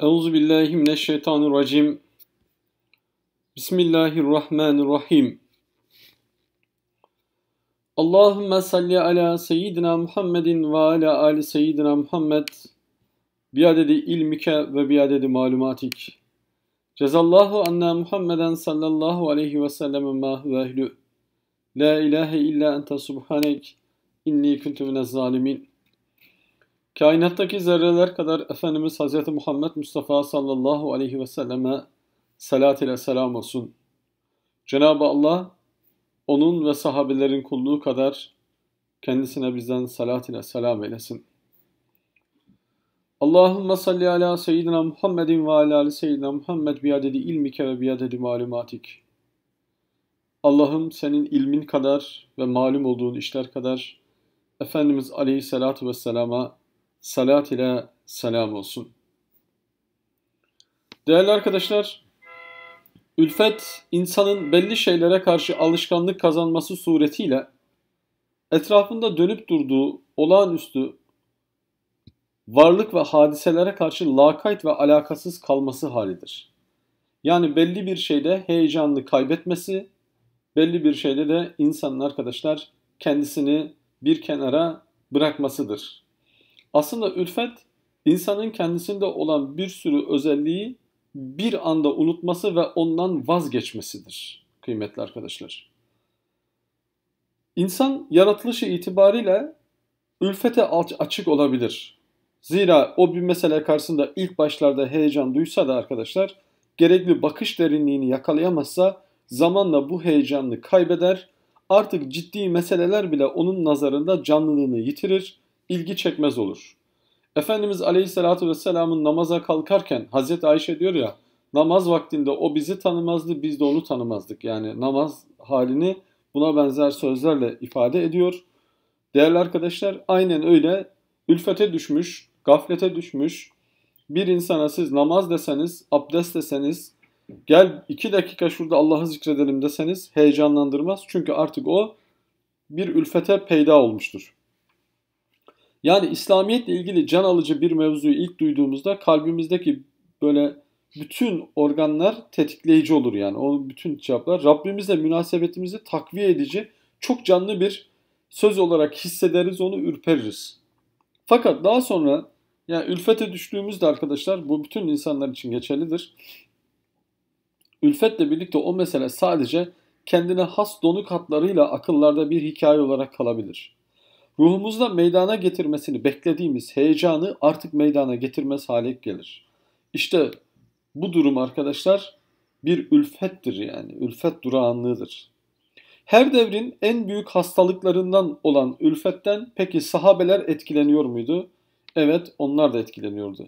Euzu billahi mineşşeytanirracim. Bismillahirrahmanirrahim. Allahümme salli ala seyyidina Muhammedin ve ala ali seyyidina Muhammed. Biadedi ilmike ve biadedi malumatik. Cezallahu anna Muhammeden sallallahu aleyhi ve sellem ma huve ehlü. La ilahe illa ente subhanek. İnni kuntu minez zalimin. Kainattaki zerreler kadar Efendimiz Hz. Muhammed Mustafa sallallahu aleyhi ve selleme salat ile selam olsun. Cenab-ı Allah onun ve sahabelerin kulluğu kadar kendisine bizden salat ile selam eylesin. Allahümme salli ala seyyidina Muhammedin ve ala ali seyyidina Muhammed biadedi ilmike ve biadedi malumatik. Allah'ım senin ilmin kadar ve malum olduğun işler kadar Efendimiz Aleyhisselatü Vesselam'a salat ile selam olsun. Değerli arkadaşlar, ülfet insanın belli şeylere karşı alışkanlık kazanması suretiyle etrafında dönüp durduğu olağanüstü varlık ve hadiselere karşı lakayt ve alakasız kalması halidir. Yani belli bir şeyde heyecanını kaybetmesi, belli bir şeyde de insanın arkadaşlar kendisini bir kenara bırakmasıdır. Aslında ülfet insanın kendisinde olan bir sürü özelliği bir anda unutması ve ondan vazgeçmesidir kıymetli arkadaşlar. İnsan yaratılışı itibariyle ülfete açık olabilir. Zira o bir mesele karşısında ilk başlarda heyecan duysa da arkadaşlar gerekli bakış derinliğini yakalayamazsa zamanla bu heyecanını kaybeder. Artık ciddi meseleler bile onun nazarında canlılığını yitirir ilgi çekmez olur. Efendimiz Aleyhisselatü Vesselam'ın namaza kalkarken Hazreti Ayşe diyor ya namaz vaktinde o bizi tanımazdı biz de onu tanımazdık. Yani namaz halini buna benzer sözlerle ifade ediyor. Değerli arkadaşlar aynen öyle ülfete düşmüş, gaflete düşmüş bir insana siz namaz deseniz, abdest deseniz, gel iki dakika şurada Allah'ı zikredelim deseniz heyecanlandırmaz. Çünkü artık o bir ülfete peyda olmuştur. Yani İslamiyetle ilgili can alıcı bir mevzuyu ilk duyduğumuzda kalbimizdeki böyle bütün organlar tetikleyici olur yani. O bütün cevaplar Rabbimizle münasebetimizi takviye edici çok canlı bir söz olarak hissederiz onu ürpeririz. Fakat daha sonra yani ülfete düştüğümüzde arkadaşlar bu bütün insanlar için geçerlidir. Ülfetle birlikte o mesele sadece kendine has donuk hatlarıyla akıllarda bir hikaye olarak kalabilir. Ruhumuzda meydana getirmesini beklediğimiz heyecanı artık meydana getirmez hale gelir. İşte bu durum arkadaşlar bir ülfettir yani. Ülfet durağanlığıdır. Her devrin en büyük hastalıklarından olan ülfetten peki sahabeler etkileniyor muydu? Evet onlar da etkileniyordu.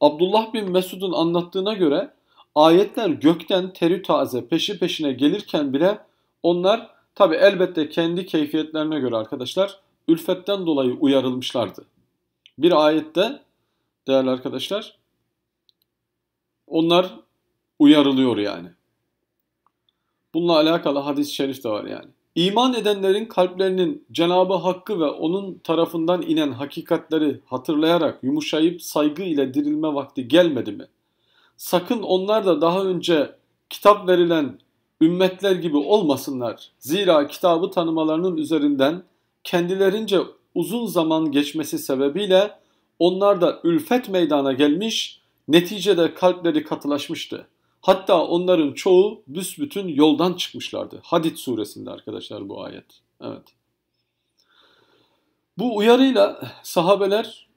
Abdullah bin Mesud'un anlattığına göre ayetler gökten teri taze peşi peşine gelirken bile onlar tabi elbette kendi keyfiyetlerine göre arkadaşlar ülfetten dolayı uyarılmışlardı. Bir ayette değerli arkadaşlar onlar uyarılıyor yani. Bununla alakalı hadis-i şerif de var yani. İman edenlerin kalplerinin Cenabı Hakk'ı ve onun tarafından inen hakikatleri hatırlayarak yumuşayıp saygı ile dirilme vakti gelmedi mi? Sakın onlar da daha önce kitap verilen ümmetler gibi olmasınlar. Zira kitabı tanımalarının üzerinden kendilerince uzun zaman geçmesi sebebiyle onlar da ülfet meydana gelmiş, neticede kalpleri katılaşmıştı. Hatta onların çoğu büsbütün yoldan çıkmışlardı. Hadid suresinde arkadaşlar bu ayet. Evet. Bu uyarıyla sahabeler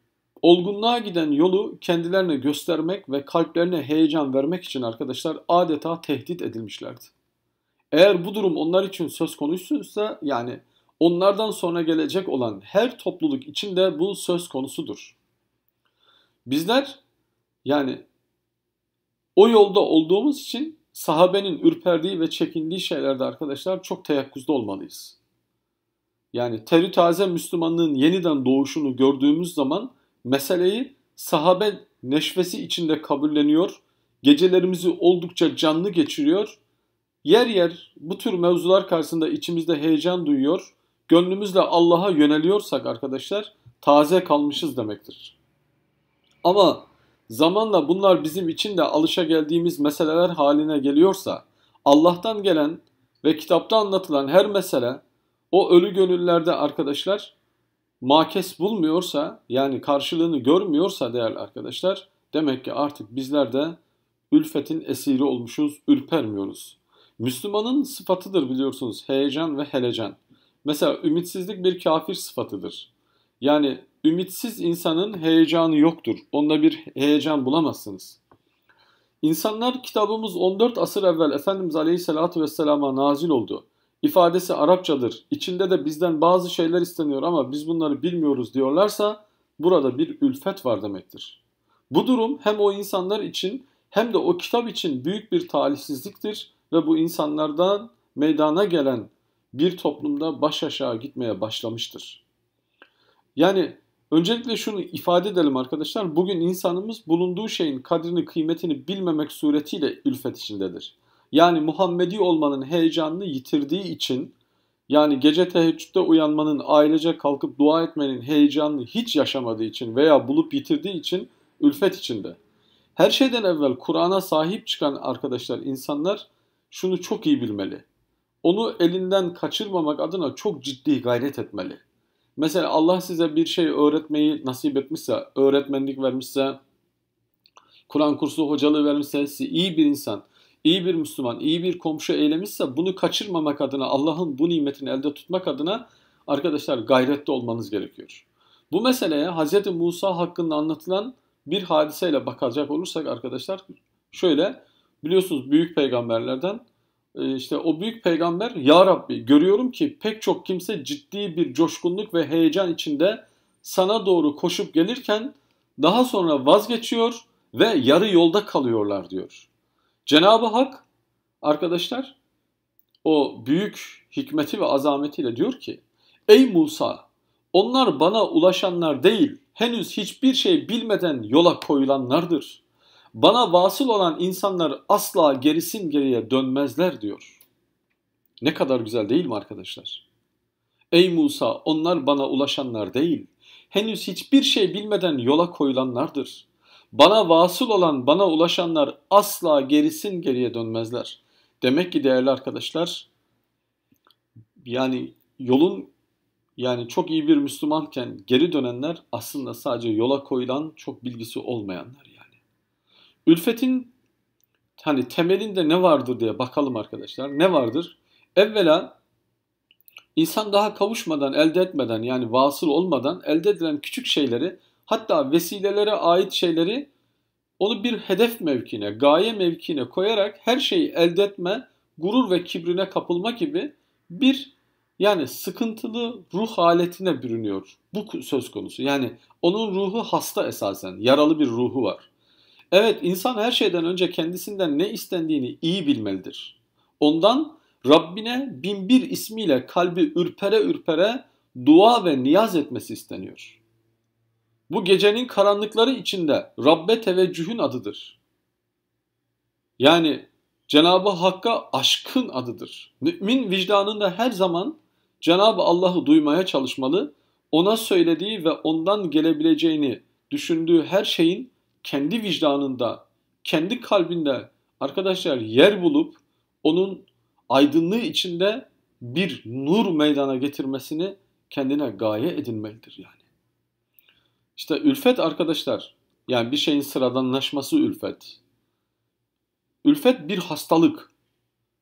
olgunluğa giden yolu kendilerine göstermek ve kalplerine heyecan vermek için arkadaşlar adeta tehdit edilmişlerdi. Eğer bu durum onlar için söz konusuysa yani Onlardan sonra gelecek olan her topluluk için de bu söz konusudur. Bizler yani o yolda olduğumuz için sahabenin ürperdiği ve çekindiği şeylerde arkadaşlar çok teyakkuzda olmalıyız. Yani teri taze Müslümanlığın yeniden doğuşunu gördüğümüz zaman meseleyi sahabe neşvesi içinde kabulleniyor, gecelerimizi oldukça canlı geçiriyor, yer yer bu tür mevzular karşısında içimizde heyecan duyuyor, Gönlümüzle Allah'a yöneliyorsak arkadaşlar taze kalmışız demektir. Ama zamanla bunlar bizim için de alışa geldiğimiz meseleler haline geliyorsa Allah'tan gelen ve kitapta anlatılan her mesele o ölü gönüllerde arkadaşlar makes bulmuyorsa yani karşılığını görmüyorsa değerli arkadaşlar demek ki artık bizler de ülfetin esiri olmuşuz, ürpermiyoruz. Müslümanın sıfatıdır biliyorsunuz heyecan ve helecan. Mesela ümitsizlik bir kafir sıfatıdır. Yani ümitsiz insanın heyecanı yoktur. Onda bir heyecan bulamazsınız. İnsanlar kitabımız 14 asır evvel Efendimiz Aleyhisselatü Vesselam'a nazil oldu. İfadesi Arapçadır. İçinde de bizden bazı şeyler isteniyor ama biz bunları bilmiyoruz diyorlarsa burada bir ülfet var demektir. Bu durum hem o insanlar için hem de o kitap için büyük bir talihsizliktir ve bu insanlardan meydana gelen bir toplumda baş aşağı gitmeye başlamıştır. Yani öncelikle şunu ifade edelim arkadaşlar. Bugün insanımız bulunduğu şeyin kadrini kıymetini bilmemek suretiyle ülfet içindedir. Yani Muhammedi olmanın heyecanını yitirdiği için yani gece teheccüde uyanmanın ailece kalkıp dua etmenin heyecanını hiç yaşamadığı için veya bulup yitirdiği için ülfet içinde. Her şeyden evvel Kur'an'a sahip çıkan arkadaşlar insanlar şunu çok iyi bilmeli onu elinden kaçırmamak adına çok ciddi gayret etmeli. Mesela Allah size bir şey öğretmeyi nasip etmişse, öğretmenlik vermişse, Kur'an kursu hocalığı vermişse, sizi iyi bir insan, iyi bir Müslüman, iyi bir komşu eylemişse bunu kaçırmamak adına, Allah'ın bu nimetini elde tutmak adına arkadaşlar gayretli olmanız gerekiyor. Bu meseleye Hz. Musa hakkında anlatılan bir hadiseyle bakacak olursak arkadaşlar şöyle biliyorsunuz büyük peygamberlerden ee, işte o büyük peygamber ya Rabbi görüyorum ki pek çok kimse ciddi bir coşkunluk ve heyecan içinde sana doğru koşup gelirken daha sonra vazgeçiyor ve yarı yolda kalıyorlar diyor. Cenab-ı Hak arkadaşlar o büyük hikmeti ve azametiyle diyor ki Ey Musa onlar bana ulaşanlar değil henüz hiçbir şey bilmeden yola koyulanlardır. Bana vasıl olan insanlar asla gerisin geriye dönmezler diyor. Ne kadar güzel değil mi arkadaşlar? Ey Musa onlar bana ulaşanlar değil. Henüz hiçbir şey bilmeden yola koyulanlardır. Bana vasıl olan bana ulaşanlar asla gerisin geriye dönmezler. Demek ki değerli arkadaşlar yani yolun yani çok iyi bir Müslümanken geri dönenler aslında sadece yola koyulan çok bilgisi olmayanlar. Ülfetin hani temelinde ne vardır diye bakalım arkadaşlar. Ne vardır? Evvela insan daha kavuşmadan, elde etmeden yani vasıl olmadan elde edilen küçük şeyleri hatta vesilelere ait şeyleri onu bir hedef mevkine, gaye mevkine koyarak her şeyi elde etme, gurur ve kibrine kapılma gibi bir yani sıkıntılı ruh haletine bürünüyor. Bu söz konusu. Yani onun ruhu hasta esasen. Yaralı bir ruhu var. Evet insan her şeyden önce kendisinden ne istendiğini iyi bilmelidir. Ondan Rabbine binbir ismiyle kalbi ürpere ürpere dua ve niyaz etmesi isteniyor. Bu gecenin karanlıkları içinde Rabbe teveccühün adıdır. Yani Cenabı Hakk'a aşkın adıdır. Mümin vicdanında her zaman Cenabı Allah'ı duymaya çalışmalı, ona söylediği ve ondan gelebileceğini düşündüğü her şeyin kendi vicdanında, kendi kalbinde arkadaşlar yer bulup onun aydınlığı içinde bir nur meydana getirmesini kendine gaye edinmelidir yani. İşte ülfet arkadaşlar yani bir şeyin sıradanlaşması ülfet. Ülfet bir hastalık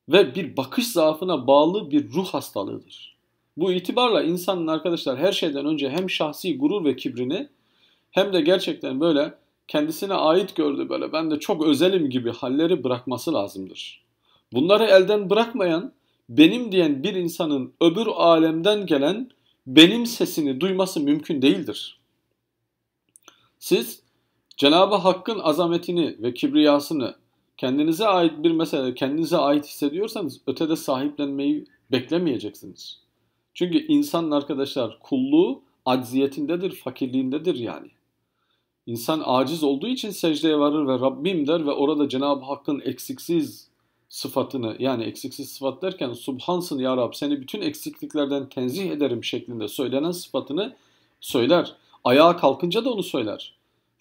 ve bir bakış zaafına bağlı bir ruh hastalığıdır. Bu itibarla insanın arkadaşlar her şeyden önce hem şahsi gurur ve kibrini hem de gerçekten böyle kendisine ait gördü böyle ben de çok özelim gibi halleri bırakması lazımdır. Bunları elden bırakmayan, benim diyen bir insanın öbür alemden gelen benim sesini duyması mümkün değildir. Siz Cenab-ı Hakk'ın azametini ve kibriyasını kendinize ait bir mesele, kendinize ait hissediyorsanız ötede sahiplenmeyi beklemeyeceksiniz. Çünkü insan arkadaşlar kulluğu acziyetindedir, fakirliğindedir yani. İnsan aciz olduğu için secdeye varır ve Rabbim der ve orada Cenab-ı Hakk'ın eksiksiz sıfatını yani eksiksiz sıfat derken Subhansın ya Rab seni bütün eksikliklerden tenzih ederim şeklinde söylenen sıfatını söyler. Ayağa kalkınca da onu söyler.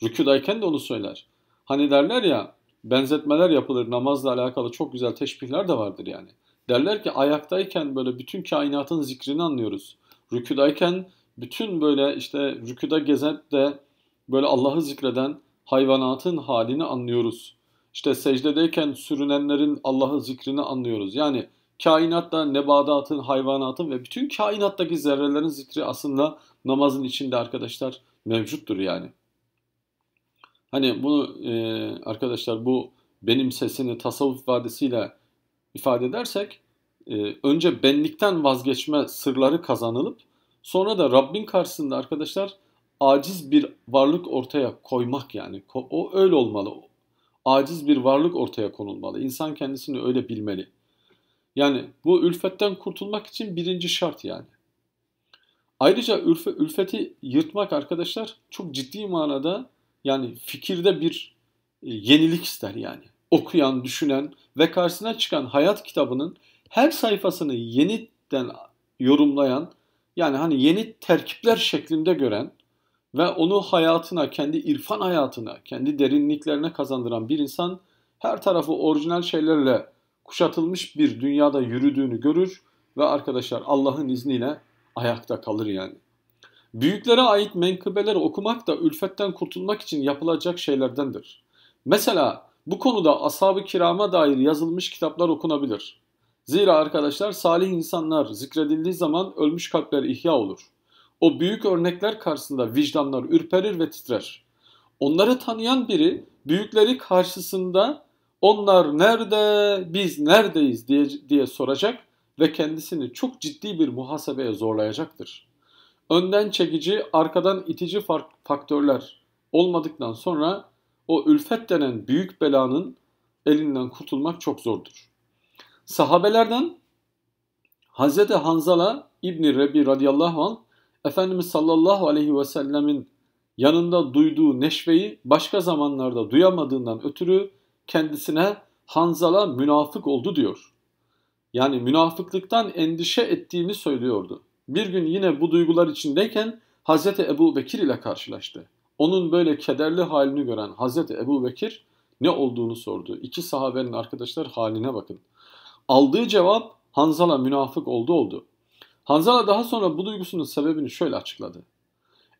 Rüküdayken de onu söyler. Hani derler ya benzetmeler yapılır namazla alakalı çok güzel teşbihler de vardır yani. Derler ki ayaktayken böyle bütün kainatın zikrini anlıyoruz. Rüküdayken bütün böyle işte rüküda gezip de Böyle Allah'ı zikreden hayvanatın halini anlıyoruz. İşte secdedeyken sürünenlerin Allah'ı zikrini anlıyoruz. Yani kainatta nebadatın, hayvanatın ve bütün kainattaki zerrelerin zikri aslında namazın içinde arkadaşlar mevcuttur yani. Hani bunu e, arkadaşlar bu benim sesini tasavvuf vadesiyle ifade edersek e, önce benlikten vazgeçme sırları kazanılıp sonra da Rabbin karşısında arkadaşlar aciz bir varlık ortaya koymak yani. O öyle olmalı. Aciz bir varlık ortaya konulmalı. İnsan kendisini öyle bilmeli. Yani bu ülfetten kurtulmak için birinci şart yani. Ayrıca ülfe, ülfeti yırtmak arkadaşlar çok ciddi manada yani fikirde bir e, yenilik ister yani. Okuyan, düşünen ve karşısına çıkan hayat kitabının her sayfasını yeniden yorumlayan yani hani yeni terkipler şeklinde gören ve onu hayatına, kendi irfan hayatına, kendi derinliklerine kazandıran bir insan her tarafı orijinal şeylerle kuşatılmış bir dünyada yürüdüğünü görür ve arkadaşlar Allah'ın izniyle ayakta kalır yani. Büyüklere ait menkıbeleri okumak da ülfetten kurtulmak için yapılacak şeylerdendir. Mesela bu konuda ashab-ı kirama dair yazılmış kitaplar okunabilir. Zira arkadaşlar salih insanlar zikredildiği zaman ölmüş kalpler ihya olur. O büyük örnekler karşısında vicdanlar ürperir ve titrer. Onları tanıyan biri büyükleri karşısında onlar nerede, biz neredeyiz diye, diye soracak ve kendisini çok ciddi bir muhasebeye zorlayacaktır. Önden çekici, arkadan itici faktörler olmadıktan sonra o ülfet denen büyük belanın elinden kurtulmak çok zordur. Sahabelerden Hz. Hanzala İbni Rebi radıyallahu anh Efendimiz sallallahu aleyhi ve sellemin yanında duyduğu neşveyi başka zamanlarda duyamadığından ötürü kendisine Hanzala münafık oldu diyor. Yani münafıklıktan endişe ettiğini söylüyordu. Bir gün yine bu duygular içindeyken Hazreti Ebu Bekir ile karşılaştı. Onun böyle kederli halini gören Hazreti Ebu Bekir ne olduğunu sordu. İki sahabenin arkadaşlar haline bakın. Aldığı cevap Hanzala münafık oldu oldu. Hanzala daha sonra bu duygusunun sebebini şöyle açıkladı.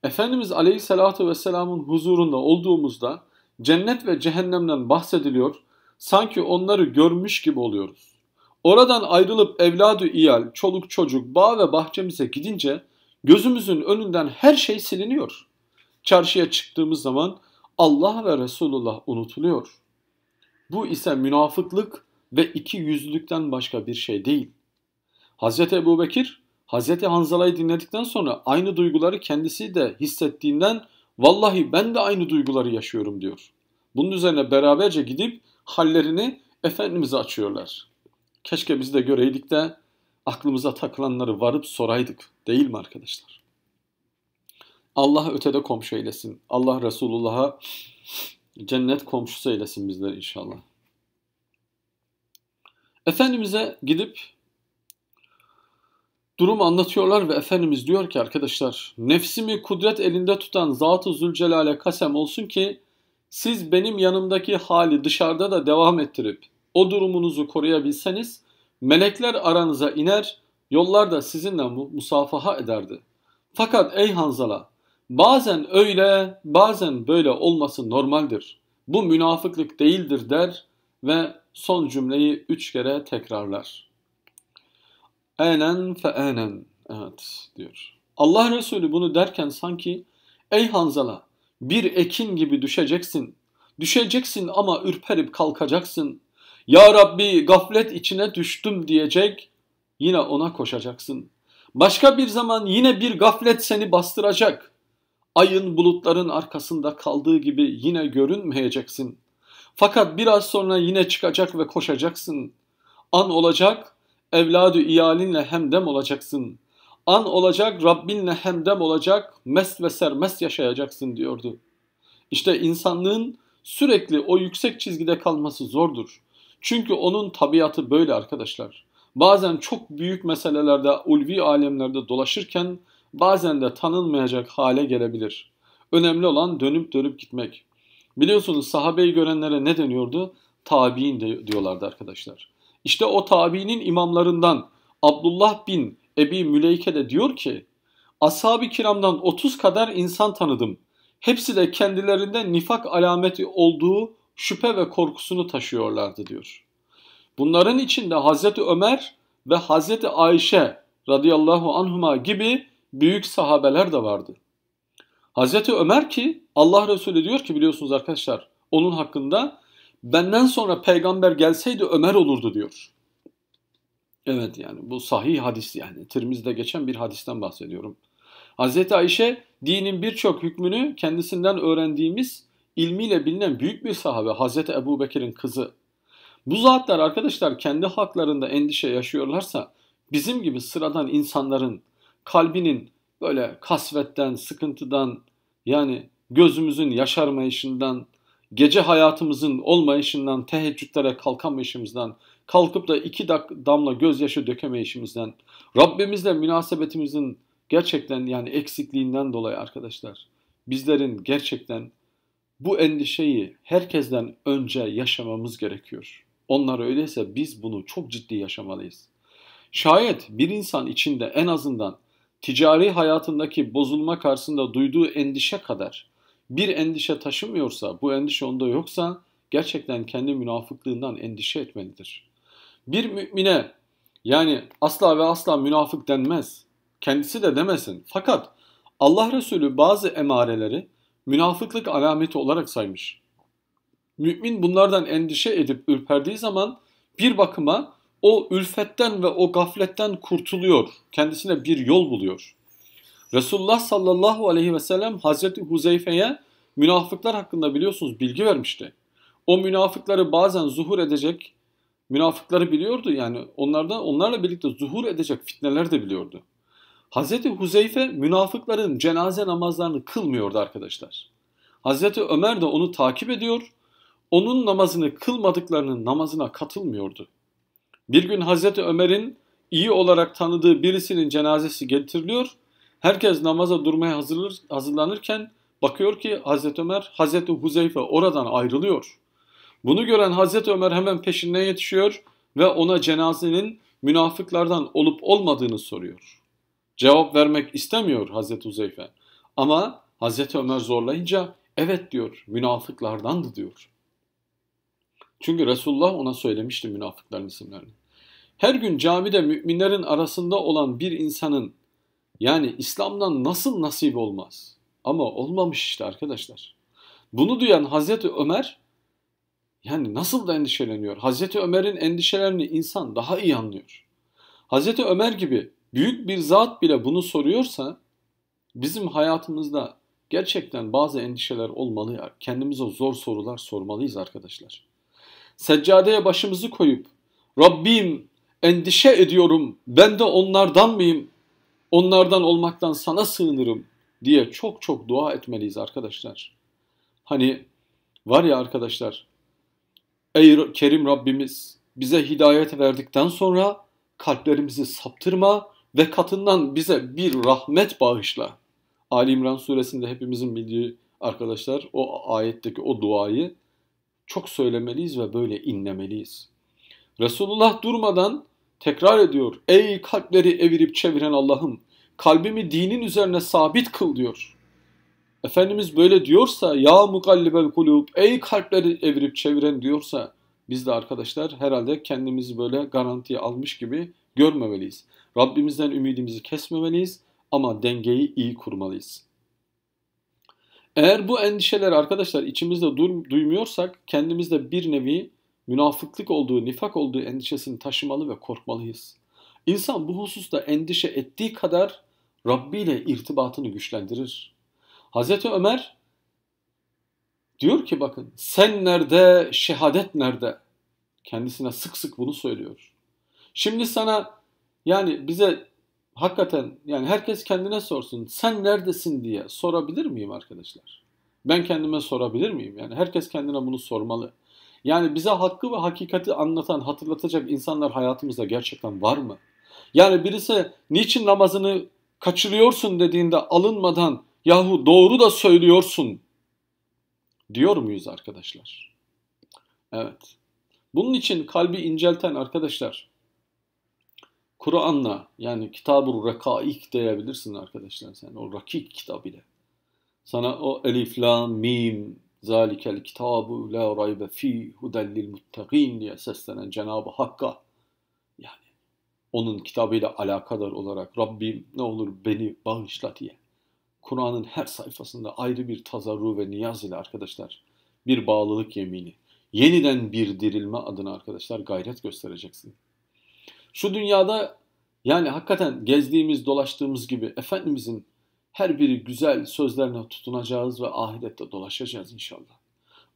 Efendimiz Aleyhisselatü Vesselam'ın huzurunda olduğumuzda cennet ve cehennemden bahsediliyor, sanki onları görmüş gibi oluyoruz. Oradan ayrılıp evladı iyal, çoluk çocuk, bağ ve bahçemize gidince gözümüzün önünden her şey siliniyor. Çarşıya çıktığımız zaman Allah ve Resulullah unutuluyor. Bu ise münafıklık ve iki yüzlülükten başka bir şey değil. Hz. Ebu Bekir Hazreti Hanzala'yı dinledikten sonra aynı duyguları kendisi de hissettiğinden vallahi ben de aynı duyguları yaşıyorum diyor. Bunun üzerine beraberce gidip hallerini Efendimiz'e açıyorlar. Keşke biz de göreydik de aklımıza takılanları varıp soraydık değil mi arkadaşlar? Allah ötede komşu eylesin. Allah Resulullah'a cennet komşusu eylesin bizler inşallah. Efendimiz'e gidip Durumu anlatıyorlar ve Efendimiz diyor ki arkadaşlar nefsimi kudret elinde tutan Zat-ı Zülcelal'e kasem olsun ki siz benim yanımdaki hali dışarıda da devam ettirip o durumunuzu koruyabilseniz melekler aranıza iner yollar da sizinle musafaha ederdi. Fakat ey Hanzala bazen öyle bazen böyle olması normaldir. Bu münafıklık değildir der ve son cümleyi üç kere tekrarlar.'' Enen fe enen. Evet diyor. Allah Resulü bunu derken sanki ey Hanzala bir ekin gibi düşeceksin. Düşeceksin ama ürperip kalkacaksın. Ya Rabbi gaflet içine düştüm diyecek. Yine ona koşacaksın. Başka bir zaman yine bir gaflet seni bastıracak. Ayın bulutların arkasında kaldığı gibi yine görünmeyeceksin. Fakat biraz sonra yine çıkacak ve koşacaksın. An olacak, Evladü iyalinle hemdem olacaksın. An olacak, Rabbinle hemdem olacak, mest ve sermest yaşayacaksın diyordu. İşte insanlığın sürekli o yüksek çizgide kalması zordur. Çünkü onun tabiatı böyle arkadaşlar. Bazen çok büyük meselelerde, ulvi alemlerde dolaşırken bazen de tanınmayacak hale gelebilir. Önemli olan dönüp dönüp gitmek. Biliyorsunuz sahabeyi görenlere ne deniyordu? Tabi'in de diyorlardı arkadaşlar. İşte o tabiinin imamlarından Abdullah bin Ebi Müleyke de diyor ki Ashab-ı kiramdan 30 kadar insan tanıdım. Hepsi de kendilerinde nifak alameti olduğu şüphe ve korkusunu taşıyorlardı diyor. Bunların içinde Hazreti Ömer ve Hazreti Ayşe radıyallahu anhuma gibi büyük sahabeler de vardı. Hazreti Ömer ki Allah Resulü diyor ki biliyorsunuz arkadaşlar onun hakkında benden sonra peygamber gelseydi Ömer olurdu diyor. Evet yani bu sahih hadis yani. Tirmiz'de geçen bir hadisten bahsediyorum. Hazreti Ayşe dinin birçok hükmünü kendisinden öğrendiğimiz ilmiyle bilinen büyük bir sahabe Hazreti Ebu Bekir'in kızı. Bu zatlar arkadaşlar kendi haklarında endişe yaşıyorlarsa bizim gibi sıradan insanların kalbinin böyle kasvetten, sıkıntıdan yani gözümüzün yaşarmayışından gece hayatımızın olmayışından, teheccüdlere kalkamayışımızdan, kalkıp da iki damla gözyaşı dökemeyişimizden, Rabbimizle münasebetimizin gerçekten yani eksikliğinden dolayı arkadaşlar bizlerin gerçekten bu endişeyi herkesten önce yaşamamız gerekiyor. Onlar öyleyse biz bunu çok ciddi yaşamalıyız. Şayet bir insan içinde en azından ticari hayatındaki bozulma karşısında duyduğu endişe kadar bir endişe taşımıyorsa, bu endişe onda yoksa gerçekten kendi münafıklığından endişe etmelidir. Bir mümine yani asla ve asla münafık denmez. Kendisi de demesin. Fakat Allah Resulü bazı emareleri münafıklık alameti olarak saymış. Mümin bunlardan endişe edip ürperdiği zaman bir bakıma o ülfetten ve o gafletten kurtuluyor. Kendisine bir yol buluyor. Resulullah sallallahu aleyhi ve sellem Hazreti Huzeyfe'ye münafıklar hakkında biliyorsunuz bilgi vermişti. O münafıkları bazen zuhur edecek, münafıkları biliyordu yani onlardan onlarla birlikte zuhur edecek fitneler de biliyordu. Hazreti Huzeyfe münafıkların cenaze namazlarını kılmıyordu arkadaşlar. Hazreti Ömer de onu takip ediyor. Onun namazını kılmadıklarının namazına katılmıyordu. Bir gün Hazreti Ömer'in iyi olarak tanıdığı birisinin cenazesi getiriliyor Herkes namaza durmaya hazırlanır, hazırlanırken bakıyor ki Hazreti Ömer, Hazreti Huzeyfe oradan ayrılıyor. Bunu gören Hazreti Ömer hemen peşinden yetişiyor ve ona cenazenin münafıklardan olup olmadığını soruyor. Cevap vermek istemiyor Hazreti Huzeyfe ama Hazreti Ömer zorlayınca evet diyor münafıklardandı diyor. Çünkü Resulullah ona söylemişti münafıkların isimlerini. Her gün camide müminlerin arasında olan bir insanın yani İslam'dan nasıl nasip olmaz? Ama olmamış işte arkadaşlar. Bunu duyan Hazreti Ömer yani nasıl da endişeleniyor? Hazreti Ömer'in endişelerini insan daha iyi anlıyor. Hazreti Ömer gibi büyük bir zat bile bunu soruyorsa bizim hayatımızda gerçekten bazı endişeler olmalı ya. Kendimize zor sorular sormalıyız arkadaşlar. Seccadeye başımızı koyup Rabbim endişe ediyorum ben de onlardan mıyım onlardan olmaktan sana sığınırım diye çok çok dua etmeliyiz arkadaşlar. Hani var ya arkadaşlar, ey Kerim Rabbimiz bize hidayet verdikten sonra kalplerimizi saptırma ve katından bize bir rahmet bağışla. Ali İmran suresinde hepimizin bildiği arkadaşlar o ayetteki o duayı çok söylemeliyiz ve böyle inlemeliyiz. Resulullah durmadan Tekrar ediyor. Ey kalpleri evirip çeviren Allah'ım kalbimi dinin üzerine sabit kıl diyor. Efendimiz böyle diyorsa ya mukallibel kulub ey kalpleri evirip çeviren diyorsa biz de arkadaşlar herhalde kendimizi böyle garantiye almış gibi görmemeliyiz. Rabbimizden ümidimizi kesmemeliyiz ama dengeyi iyi kurmalıyız. Eğer bu endişeler arkadaşlar içimizde duymuyorsak kendimizde bir nevi münafıklık olduğu, nifak olduğu endişesini taşımalı ve korkmalıyız. İnsan bu hususta endişe ettiği kadar Rabbi ile irtibatını güçlendirir. Hazreti Ömer diyor ki bakın sen nerede, şehadet nerede? Kendisine sık sık bunu söylüyor. Şimdi sana yani bize hakikaten yani herkes kendine sorsun sen neredesin diye sorabilir miyim arkadaşlar? Ben kendime sorabilir miyim? Yani herkes kendine bunu sormalı. Yani bize hakkı ve hakikati anlatan, hatırlatacak insanlar hayatımızda gerçekten var mı? Yani birisi niçin namazını kaçırıyorsun dediğinde alınmadan yahu doğru da söylüyorsun diyor muyuz arkadaşlar? Evet. Bunun için kalbi incelten arkadaşlar Kur'an'la yani Kitab-ı rakaik diyebilirsin arkadaşlar sen. O rakik ile. Sana o elif, la, mim Zalikel kitabu la raybe fi Hudallil muttaqin diye seslenen Cenab-ı Hakk'a yani onun kitabıyla alakadar olarak Rabbim ne olur beni bağışla diye Kur'an'ın her sayfasında ayrı bir tazarru ve niyaz ile arkadaşlar bir bağlılık yemini, yeniden bir dirilme adına arkadaşlar gayret göstereceksin. Şu dünyada yani hakikaten gezdiğimiz, dolaştığımız gibi Efendimizin her biri güzel sözlerine tutunacağız ve ahirette dolaşacağız inşallah.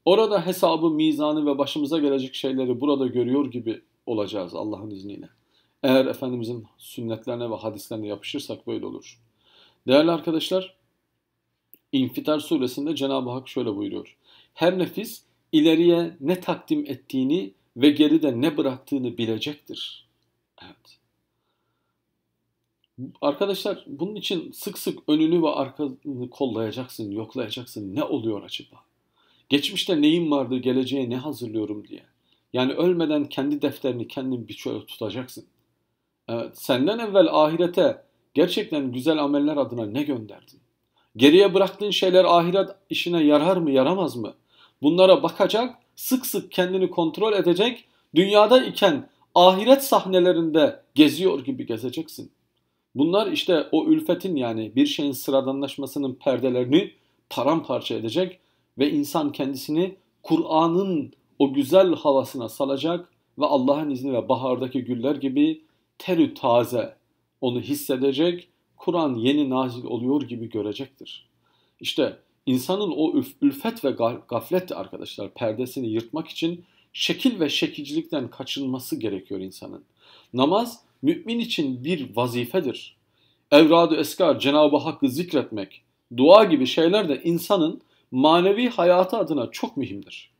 Orada hesabı, mizanı ve başımıza gelecek şeyleri burada görüyor gibi olacağız Allah'ın izniyle. Eğer Efendimizin sünnetlerine ve hadislerine yapışırsak böyle olur. Değerli arkadaşlar, İnfitar suresinde Cenab-ı Hak şöyle buyuruyor. Her nefis ileriye ne takdim ettiğini ve geride ne bıraktığını bilecektir. Evet. Arkadaşlar bunun için sık sık önünü ve arkasını kollayacaksın, yoklayacaksın. Ne oluyor acaba? Geçmişte neyim vardı, geleceğe ne hazırlıyorum diye. Yani ölmeden kendi defterini kendin bir şöyle tutacaksın. Evet, senden evvel ahirete gerçekten güzel ameller adına ne gönderdin? Geriye bıraktığın şeyler ahiret işine yarar mı, yaramaz mı? Bunlara bakacak, sık sık kendini kontrol edecek, dünyada iken ahiret sahnelerinde geziyor gibi gezeceksin.'' Bunlar işte o ülfetin yani bir şeyin sıradanlaşmasının perdelerini paramparça edecek ve insan kendisini Kur'an'ın o güzel havasına salacak ve Allah'ın izni ve bahardaki güller gibi terü taze onu hissedecek, Kur'an yeni nazil oluyor gibi görecektir. İşte insanın o ülfet ve gaflet arkadaşlar perdesini yırtmak için şekil ve şekicilikten kaçınması gerekiyor insanın. Namaz mümin için bir vazifedir. evrad eskar, Cenab-ı Hakk'ı zikretmek, dua gibi şeyler de insanın manevi hayatı adına çok mühimdir.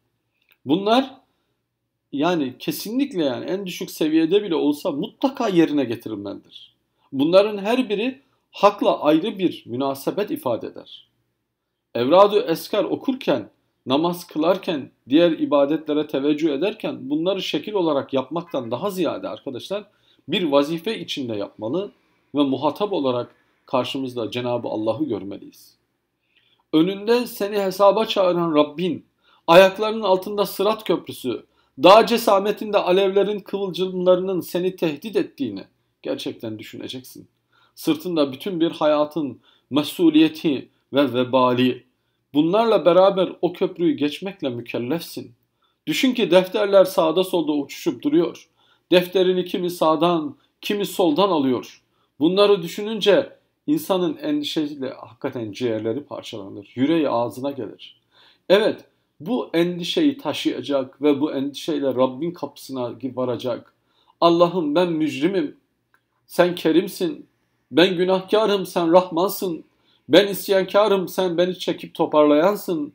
Bunlar yani kesinlikle yani en düşük seviyede bile olsa mutlaka yerine getirilmelidir. Bunların her biri hakla ayrı bir münasebet ifade eder. evrad Eskar okurken, namaz kılarken, diğer ibadetlere teveccüh ederken bunları şekil olarak yapmaktan daha ziyade arkadaşlar bir vazife içinde yapmalı ve muhatap olarak karşımızda Cenabı Allah'ı görmeliyiz. Önünde seni hesaba çağıran Rabbin, ayaklarının altında sırat köprüsü, dağ cesametinde alevlerin kıvılcımlarının seni tehdit ettiğini gerçekten düşüneceksin. Sırtında bütün bir hayatın mesuliyeti ve vebali. Bunlarla beraber o köprüyü geçmekle mükellefsin. Düşün ki defterler sağda solda uçuşup duruyor. Defterini kimi sağdan, kimi soldan alıyor. Bunları düşününce insanın endişesiyle hakikaten ciğerleri parçalanır. Yüreği ağzına gelir. Evet, bu endişeyi taşıyacak ve bu endişeyle Rabbin kapısına varacak. Allah'ım ben mücrimim, sen kerimsin, ben günahkarım, sen rahmansın, ben isyankarım, sen beni çekip toparlayansın.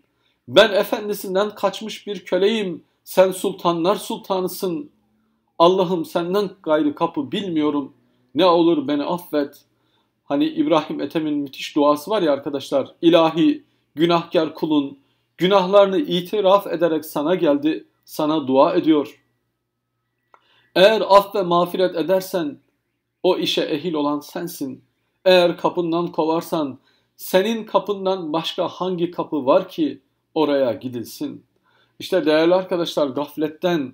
Ben efendisinden kaçmış bir köleyim, sen sultanlar sultanısın. Allah'ım senden gayrı kapı bilmiyorum. Ne olur beni affet. Hani İbrahim Ethem'in müthiş duası var ya arkadaşlar. İlahi günahkar kulun günahlarını itiraf ederek sana geldi, sana dua ediyor. Eğer af ve mağfiret edersen o işe ehil olan sensin. Eğer kapından kovarsan senin kapından başka hangi kapı var ki oraya gidilsin? İşte değerli arkadaşlar gafletten,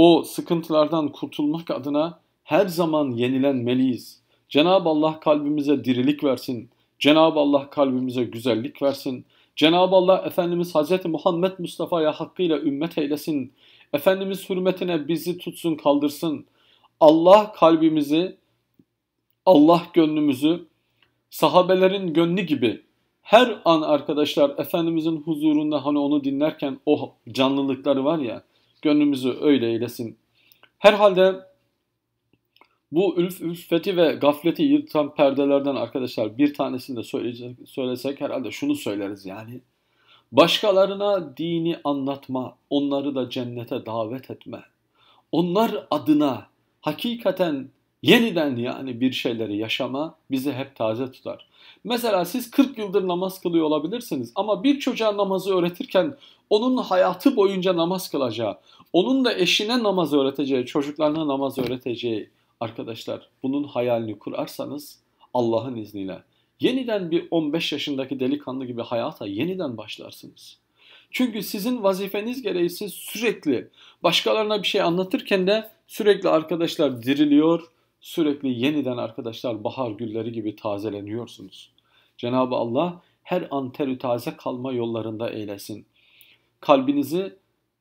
o sıkıntılardan kurtulmak adına her zaman yenilenmeliyiz. Cenab-ı Allah kalbimize dirilik versin. Cenab-ı Allah kalbimize güzellik versin. Cenab-ı Allah Efendimiz Hazreti Muhammed Mustafa'ya hakkıyla ümmet eylesin. Efendimiz hürmetine bizi tutsun kaldırsın. Allah kalbimizi, Allah gönlümüzü sahabelerin gönlü gibi her an arkadaşlar Efendimizin huzurunda hani onu dinlerken o canlılıkları var ya gönlümüzü öyle eylesin. Herhalde bu ülf, ülfeti ve gafleti yırtan perdelerden arkadaşlar bir tanesini de söyleyecek, söylesek herhalde şunu söyleriz yani. Başkalarına dini anlatma, onları da cennete davet etme. Onlar adına hakikaten Yeniden yani bir şeyleri yaşama bizi hep taze tutar. Mesela siz 40 yıldır namaz kılıyor olabilirsiniz ama bir çocuğa namazı öğretirken onun hayatı boyunca namaz kılacağı, onun da eşine namaz öğreteceği, çocuklarına namaz öğreteceği arkadaşlar bunun hayalini kurarsanız Allah'ın izniyle yeniden bir 15 yaşındaki delikanlı gibi hayata yeniden başlarsınız. Çünkü sizin vazifeniz gereği siz sürekli başkalarına bir şey anlatırken de sürekli arkadaşlar diriliyor, Sürekli yeniden arkadaşlar bahar gülleri gibi tazeleniyorsunuz. Cenab-ı Allah her an terü taze kalma yollarında eylesin. Kalbinizi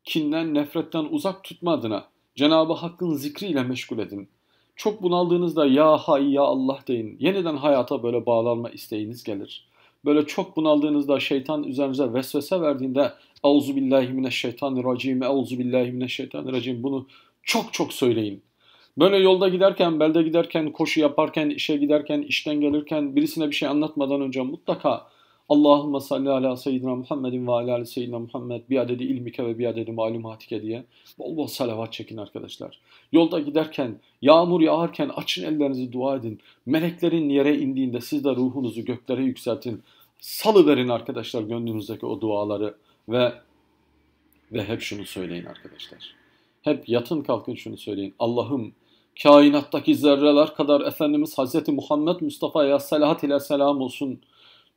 kinden, nefretten uzak tutma adına Cenab-ı Hakk'ın zikriyle meşgul edin. Çok bunaldığınızda ya hay ya Allah deyin. Yeniden hayata böyle bağlanma isteğiniz gelir. Böyle çok bunaldığınızda şeytan üzerinize vesvese verdiğinde Euzu billahi mineşşeytanirracim. Euzu billahi mineşşeytanirracim. Bunu çok çok söyleyin. Böyle yolda giderken, belde giderken, koşu yaparken, işe giderken, işten gelirken birisine bir şey anlatmadan önce mutlaka Allahümme salli ala seyyidina Muhammedin ve ala ali seyyidina Muhammed bir adedi ilmike ve bir adedi malumatike diye bol bol salavat çekin arkadaşlar. Yolda giderken, yağmur yağarken açın ellerinizi dua edin. Meleklerin yere indiğinde siz de ruhunuzu göklere yükseltin. Salıverin arkadaşlar gönlünüzdeki o duaları ve ve hep şunu söyleyin arkadaşlar. Hep yatın kalkın şunu söyleyin. Allah'ım kainattaki zerreler kadar Efendimiz Hazreti Muhammed Mustafa'ya selat ile selam olsun.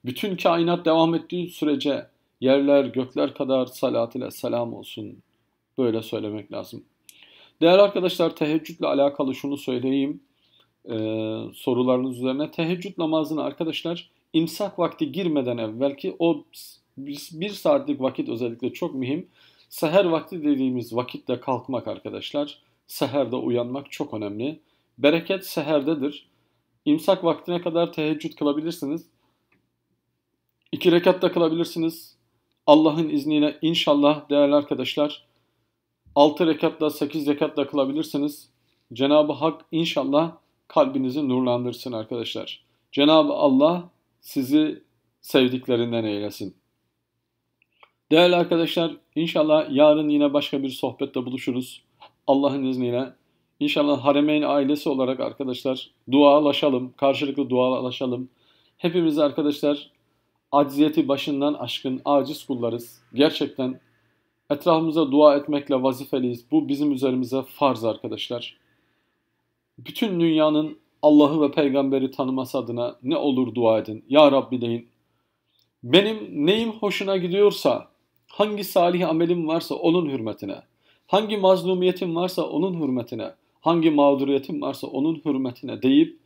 Bütün kainat devam ettiği sürece yerler gökler kadar salat ile selam olsun. Böyle söylemek lazım. Değerli arkadaşlar teheccüdle alakalı şunu söyleyeyim. Ee, sorularınız üzerine teheccüd namazını arkadaşlar imsak vakti girmeden evvel ki o bir saatlik vakit özellikle çok mühim. Seher vakti dediğimiz vakitte kalkmak arkadaşlar seherde uyanmak çok önemli. Bereket seherdedir. İmsak vaktine kadar teheccüd kılabilirsiniz. İki rekat da kılabilirsiniz. Allah'ın izniyle inşallah değerli arkadaşlar 6 rekatla 8 rekatla kılabilirsiniz. Cenab-ı Hak inşallah kalbinizi nurlandırsın arkadaşlar. Cenab-ı Allah sizi sevdiklerinden eylesin. Değerli arkadaşlar inşallah yarın yine başka bir sohbette buluşuruz. Allah'ın izniyle. İnşallah Haremeyn ailesi olarak arkadaşlar dualaşalım, karşılıklı dualaşalım. Hepimiz arkadaşlar acziyeti başından aşkın aciz kullarız. Gerçekten etrafımıza dua etmekle vazifeliyiz. Bu bizim üzerimize farz arkadaşlar. Bütün dünyanın Allah'ı ve peygamberi tanıması adına ne olur dua edin. Ya Rabbi deyin. Benim neyim hoşuna gidiyorsa, hangi salih amelim varsa onun hürmetine. Hangi mazlumiyetin varsa onun hürmetine, hangi mağduriyetin varsa onun hürmetine deyip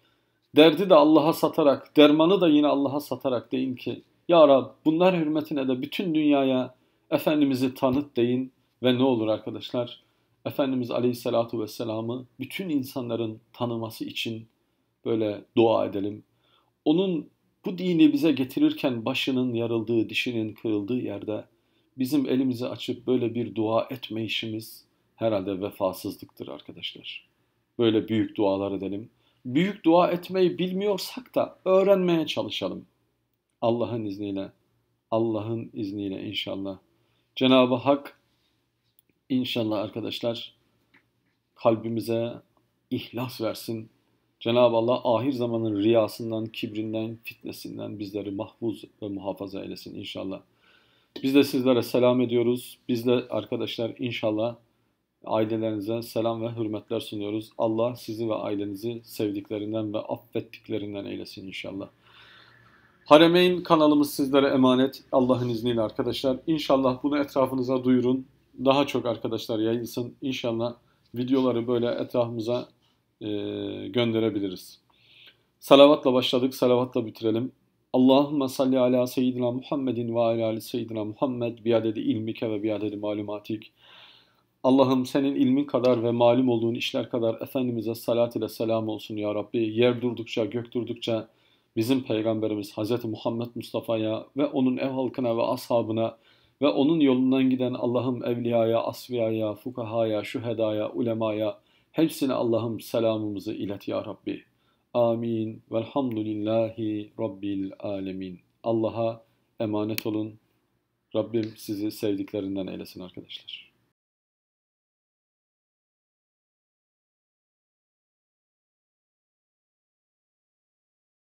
derdi de Allah'a satarak, dermanı da yine Allah'a satarak deyin ki Ya Rab bunlar hürmetine de bütün dünyaya Efendimiz'i tanıt deyin ve ne olur arkadaşlar? Efendimiz Aleyhisselatu Vesselam'ı bütün insanların tanıması için böyle dua edelim. Onun bu dini bize getirirken başının yarıldığı, dişinin kırıldığı yerde bizim elimizi açıp böyle bir dua etme işimiz herhalde vefasızlıktır arkadaşlar. Böyle büyük dualar edelim. Büyük dua etmeyi bilmiyorsak da öğrenmeye çalışalım. Allah'ın izniyle, Allah'ın izniyle inşallah. Cenab-ı Hak inşallah arkadaşlar kalbimize ihlas versin. Cenab-ı Allah ahir zamanın riyasından, kibrinden, fitnesinden bizleri mahfuz ve muhafaza eylesin inşallah. Biz de sizlere selam ediyoruz. Biz de arkadaşlar inşallah ailelerinize selam ve hürmetler sunuyoruz. Allah sizi ve ailenizi sevdiklerinden ve affettiklerinden eylesin inşallah. Haremeyn kanalımız sizlere emanet. Allah'ın izniyle arkadaşlar. İnşallah bunu etrafınıza duyurun. Daha çok arkadaşlar yayılsın. İnşallah videoları böyle etrafımıza e, gönderebiliriz. Salavatla başladık, salavatla bitirelim. Allahümme salli ala seyyidina Muhammedin ve ala ali seyyidina Muhammed biadedi ilmike ve bir adedi malumatik. Allah'ım senin ilmin kadar ve malum olduğun işler kadar Efendimiz'e salat ile selam olsun ya Rabbi. Yer durdukça, gök durdukça bizim Peygamberimiz Hz. Muhammed Mustafa'ya ve onun ev halkına ve ashabına ve onun yolundan giden Allah'ım evliyaya, asviyaya, fukahaya, şühedaya, ulemaya hepsine Allah'ım selamımızı ilet ya Rabbi. Amin. Velhamdülillahi Rabbil alemin. Allah'a emanet olun. Rabbim sizi sevdiklerinden eylesin arkadaşlar.